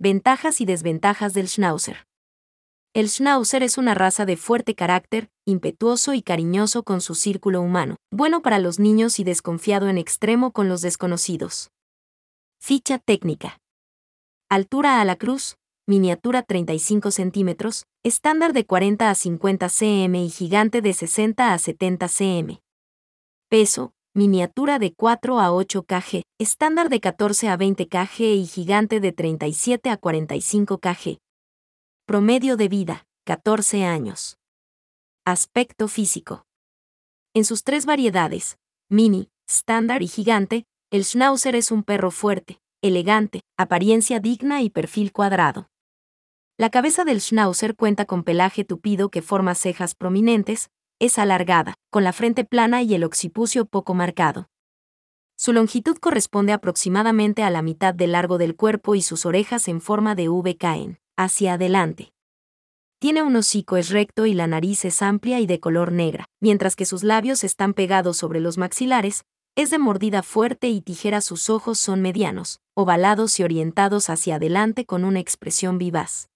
Ventajas y desventajas del Schnauzer. El Schnauzer es una raza de fuerte carácter, impetuoso y cariñoso con su círculo humano, bueno para los niños y desconfiado en extremo con los desconocidos. Ficha técnica. Altura a la cruz, miniatura 35 centímetros, estándar de 40 a 50 cm y gigante de 60 a 70 cm. Peso, miniatura de 4 a 8 kg, estándar de 14 a 20 kg y gigante de 37 a 45 kg. Promedio de vida, 14 años. Aspecto físico. En sus tres variedades, mini, estándar y gigante, el schnauzer es un perro fuerte, elegante, apariencia digna y perfil cuadrado. La cabeza del schnauzer cuenta con pelaje tupido que forma cejas prominentes, es alargada, con la frente plana y el occipucio poco marcado. Su longitud corresponde aproximadamente a la mitad del largo del cuerpo y sus orejas en forma de V caen, hacia adelante. Tiene un hocico es recto y la nariz es amplia y de color negra, mientras que sus labios están pegados sobre los maxilares, es de mordida fuerte y tijera sus ojos son medianos, ovalados y orientados hacia adelante con una expresión vivaz.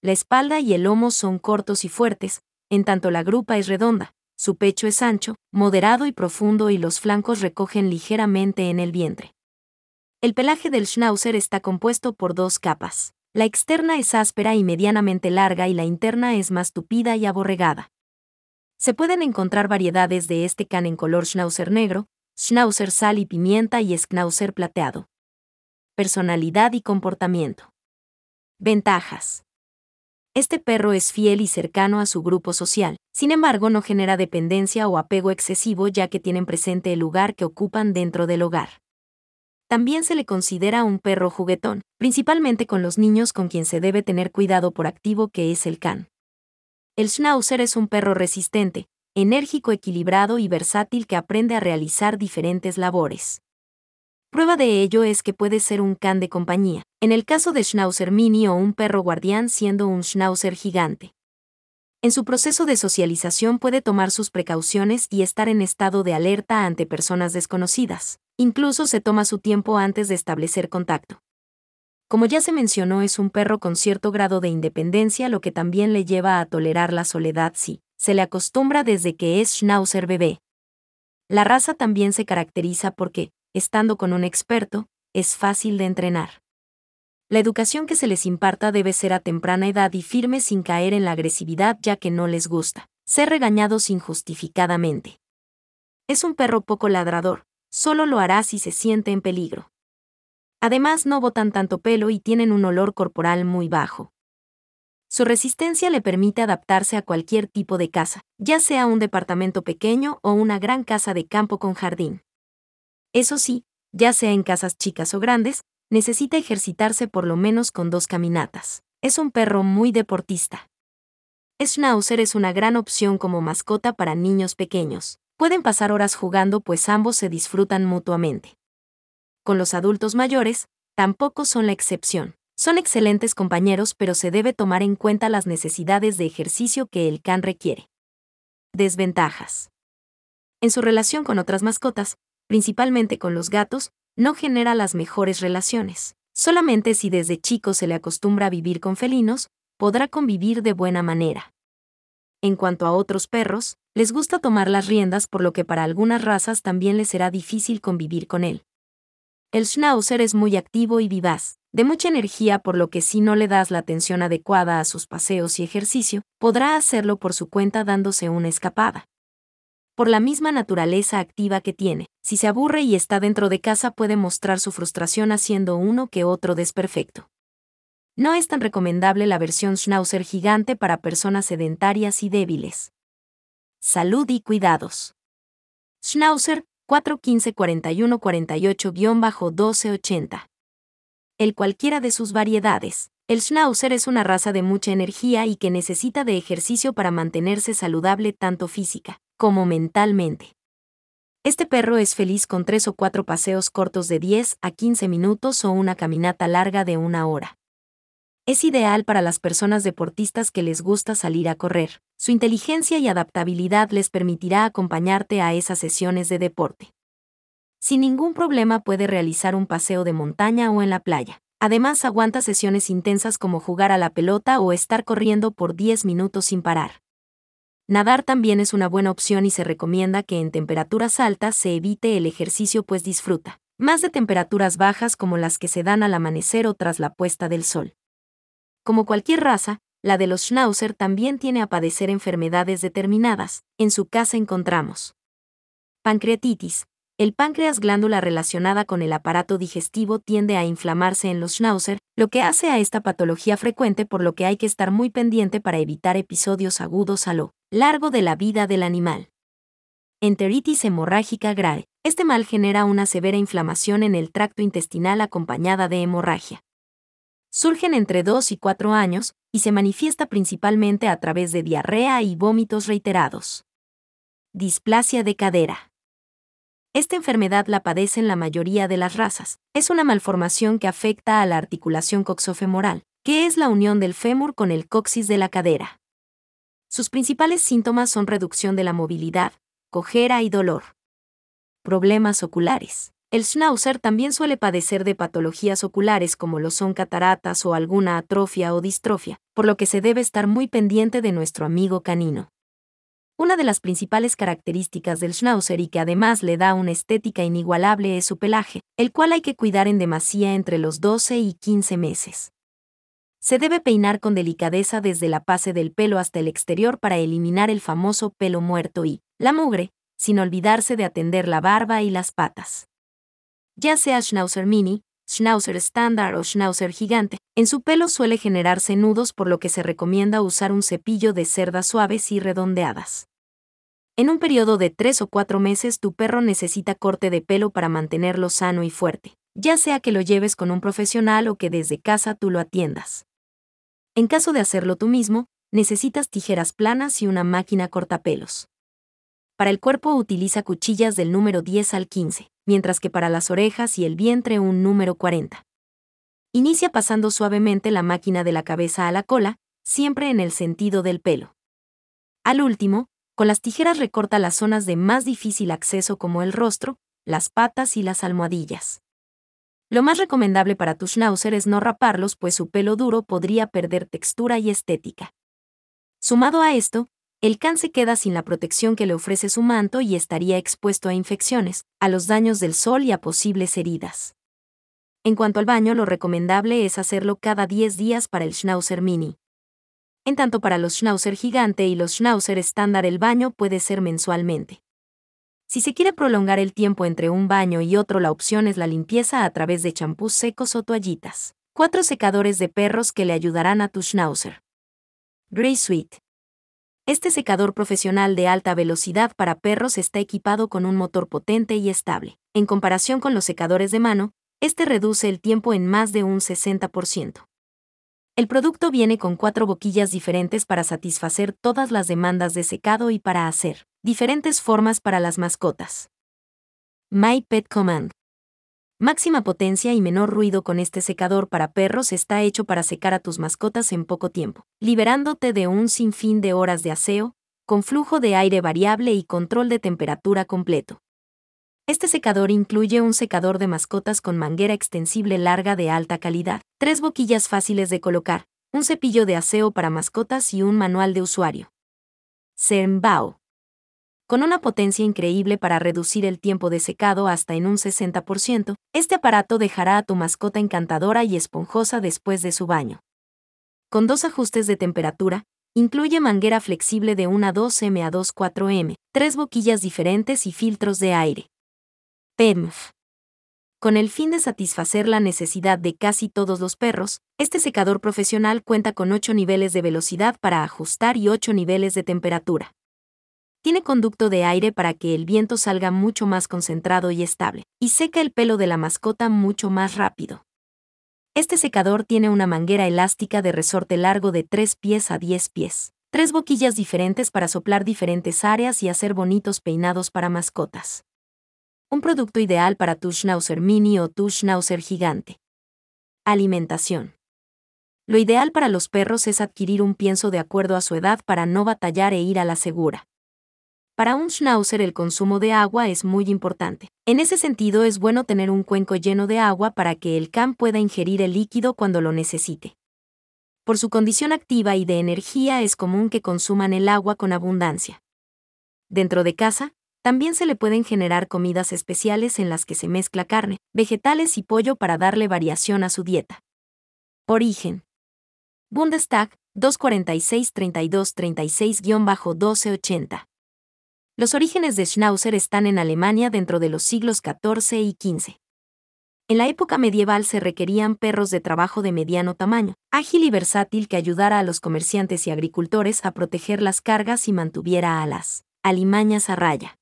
La espalda y el lomo son cortos y fuertes, en tanto la grupa es redonda, su pecho es ancho, moderado y profundo y los flancos recogen ligeramente en el vientre. El pelaje del schnauzer está compuesto por dos capas. La externa es áspera y medianamente larga y la interna es más tupida y aborregada. Se pueden encontrar variedades de este can en color schnauzer negro, schnauzer sal y pimienta y schnauzer plateado. Personalidad y comportamiento. Ventajas. Este perro es fiel y cercano a su grupo social, sin embargo no genera dependencia o apego excesivo ya que tienen presente el lugar que ocupan dentro del hogar. También se le considera un perro juguetón, principalmente con los niños con quien se debe tener cuidado por activo que es el can. El schnauzer es un perro resistente, enérgico, equilibrado y versátil que aprende a realizar diferentes labores. Prueba de ello es que puede ser un can de compañía, en el caso de Schnauzer mini o un perro guardián siendo un Schnauzer gigante. En su proceso de socialización puede tomar sus precauciones y estar en estado de alerta ante personas desconocidas. Incluso se toma su tiempo antes de establecer contacto. Como ya se mencionó, es un perro con cierto grado de independencia, lo que también le lleva a tolerar la soledad si se le acostumbra desde que es Schnauzer bebé. La raza también se caracteriza porque estando con un experto, es fácil de entrenar. La educación que se les imparta debe ser a temprana edad y firme sin caer en la agresividad ya que no les gusta, ser regañados injustificadamente. Es un perro poco ladrador, solo lo hará si se siente en peligro. Además no botan tanto pelo y tienen un olor corporal muy bajo. Su resistencia le permite adaptarse a cualquier tipo de casa, ya sea un departamento pequeño o una gran casa de campo con jardín. Eso sí, ya sea en casas chicas o grandes, necesita ejercitarse por lo menos con dos caminatas. Es un perro muy deportista. Schnauzer es una gran opción como mascota para niños pequeños. Pueden pasar horas jugando pues ambos se disfrutan mutuamente. Con los adultos mayores, tampoco son la excepción. Son excelentes compañeros pero se debe tomar en cuenta las necesidades de ejercicio que el can requiere. Desventajas. En su relación con otras mascotas, principalmente con los gatos, no genera las mejores relaciones. Solamente si desde chico se le acostumbra a vivir con felinos, podrá convivir de buena manera. En cuanto a otros perros, les gusta tomar las riendas por lo que para algunas razas también les será difícil convivir con él. El schnauzer es muy activo y vivaz, de mucha energía por lo que si no le das la atención adecuada a sus paseos y ejercicio, podrá hacerlo por su cuenta dándose una escapada por la misma naturaleza activa que tiene. Si se aburre y está dentro de casa puede mostrar su frustración haciendo uno que otro desperfecto. No es tan recomendable la versión schnauzer gigante para personas sedentarias y débiles. Salud y cuidados. Schnauzer 415 1280 El cualquiera de sus variedades. El schnauzer es una raza de mucha energía y que necesita de ejercicio para mantenerse saludable tanto física como mentalmente. Este perro es feliz con tres o cuatro paseos cortos de 10 a 15 minutos o una caminata larga de una hora. Es ideal para las personas deportistas que les gusta salir a correr. Su inteligencia y adaptabilidad les permitirá acompañarte a esas sesiones de deporte. Sin ningún problema puede realizar un paseo de montaña o en la playa. Además aguanta sesiones intensas como jugar a la pelota o estar corriendo por 10 minutos sin parar. Nadar también es una buena opción y se recomienda que en temperaturas altas se evite el ejercicio pues disfruta más de temperaturas bajas como las que se dan al amanecer o tras la puesta del sol. Como cualquier raza, la de los Schnauzer también tiene a padecer enfermedades determinadas. En su casa encontramos pancreatitis, el páncreas, glándula relacionada con el aparato digestivo, tiende a inflamarse en los schnauzer, lo que hace a esta patología frecuente por lo que hay que estar muy pendiente para evitar episodios agudos a lo largo de la vida del animal. Enteritis hemorrágica grave. Este mal genera una severa inflamación en el tracto intestinal acompañada de hemorragia. Surgen entre 2 y 4 años y se manifiesta principalmente a través de diarrea y vómitos reiterados. Displasia de cadera. Esta enfermedad la padecen la mayoría de las razas. Es una malformación que afecta a la articulación coxofemoral, que es la unión del fémur con el coxis de la cadera. Sus principales síntomas son reducción de la movilidad, cojera y dolor. Problemas oculares. El schnauzer también suele padecer de patologías oculares como lo son cataratas o alguna atrofia o distrofia, por lo que se debe estar muy pendiente de nuestro amigo canino. Una de las principales características del schnauzer y que además le da una estética inigualable es su pelaje, el cual hay que cuidar en demasía entre los 12 y 15 meses. Se debe peinar con delicadeza desde la base del pelo hasta el exterior para eliminar el famoso pelo muerto y la mugre, sin olvidarse de atender la barba y las patas. Ya sea schnauzer mini, schnauzer Standard o schnauzer gigante, en su pelo suele generarse nudos por lo que se recomienda usar un cepillo de cerdas suaves y redondeadas. En un periodo de tres o cuatro meses tu perro necesita corte de pelo para mantenerlo sano y fuerte, ya sea que lo lleves con un profesional o que desde casa tú lo atiendas. En caso de hacerlo tú mismo, necesitas tijeras planas y una máquina cortapelos. Para el cuerpo utiliza cuchillas del número 10 al 15, mientras que para las orejas y el vientre un número 40. Inicia pasando suavemente la máquina de la cabeza a la cola, siempre en el sentido del pelo. Al último, con las tijeras recorta las zonas de más difícil acceso como el rostro, las patas y las almohadillas. Lo más recomendable para tu schnauzer es no raparlos, pues su pelo duro podría perder textura y estética. Sumado a esto, el can se queda sin la protección que le ofrece su manto y estaría expuesto a infecciones, a los daños del sol y a posibles heridas. En cuanto al baño, lo recomendable es hacerlo cada 10 días para el Schnauzer Mini en tanto para los Schnauzer gigante y los Schnauzer estándar el baño puede ser mensualmente. Si se quiere prolongar el tiempo entre un baño y otro, la opción es la limpieza a través de champús secos o toallitas. Cuatro secadores de perros que le ayudarán a tu Schnauzer. Grey Suite. Este secador profesional de alta velocidad para perros está equipado con un motor potente y estable. En comparación con los secadores de mano, este reduce el tiempo en más de un 60%. El producto viene con cuatro boquillas diferentes para satisfacer todas las demandas de secado y para hacer diferentes formas para las mascotas. My Pet Command. Máxima potencia y menor ruido con este secador para perros está hecho para secar a tus mascotas en poco tiempo, liberándote de un sinfín de horas de aseo, con flujo de aire variable y control de temperatura completo. Este secador incluye un secador de mascotas con manguera extensible larga de alta calidad, tres boquillas fáciles de colocar, un cepillo de aseo para mascotas y un manual de usuario. Sembao. Con una potencia increíble para reducir el tiempo de secado hasta en un 60%, este aparato dejará a tu mascota encantadora y esponjosa después de su baño. Con dos ajustes de temperatura, incluye manguera flexible de 1 a 2M a 2 m tres boquillas diferentes y filtros de aire. PEMF. Con el fin de satisfacer la necesidad de casi todos los perros, este secador profesional cuenta con 8 niveles de velocidad para ajustar y 8 niveles de temperatura. Tiene conducto de aire para que el viento salga mucho más concentrado y estable, y seca el pelo de la mascota mucho más rápido. Este secador tiene una manguera elástica de resorte largo de 3 pies a 10 pies, tres boquillas diferentes para soplar diferentes áreas y hacer bonitos peinados para mascotas un producto ideal para tu schnauzer mini o tu schnauzer gigante. Alimentación. Lo ideal para los perros es adquirir un pienso de acuerdo a su edad para no batallar e ir a la segura. Para un schnauzer el consumo de agua es muy importante. En ese sentido es bueno tener un cuenco lleno de agua para que el can pueda ingerir el líquido cuando lo necesite. Por su condición activa y de energía es común que consuman el agua con abundancia. Dentro de casa, también se le pueden generar comidas especiales en las que se mezcla carne, vegetales y pollo para darle variación a su dieta. Origen. Bundestag 246 32 1280 Los orígenes de Schnauzer están en Alemania dentro de los siglos XIV y XV. En la época medieval se requerían perros de trabajo de mediano tamaño, ágil y versátil que ayudara a los comerciantes y agricultores a proteger las cargas y mantuviera a las alimañas a raya.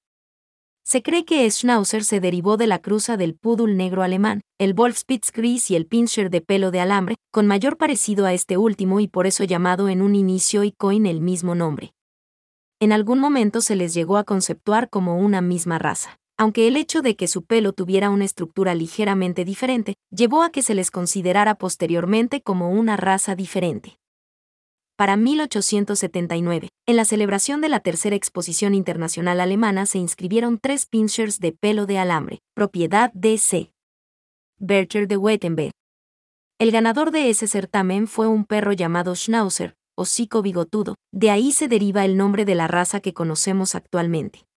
Se cree que Schnauzer se derivó de la cruza del Pudul negro alemán, el Wolfspitz gris y el Pinscher de pelo de alambre, con mayor parecido a este último y por eso llamado en un inicio y Coin el mismo nombre. En algún momento se les llegó a conceptuar como una misma raza, aunque el hecho de que su pelo tuviera una estructura ligeramente diferente llevó a que se les considerara posteriormente como una raza diferente para 1879. En la celebración de la tercera exposición internacional alemana se inscribieron tres pinchers de pelo de alambre, propiedad de C. Bercher de Wettenberg. El ganador de ese certamen fue un perro llamado Schnauzer, hocico bigotudo, de ahí se deriva el nombre de la raza que conocemos actualmente.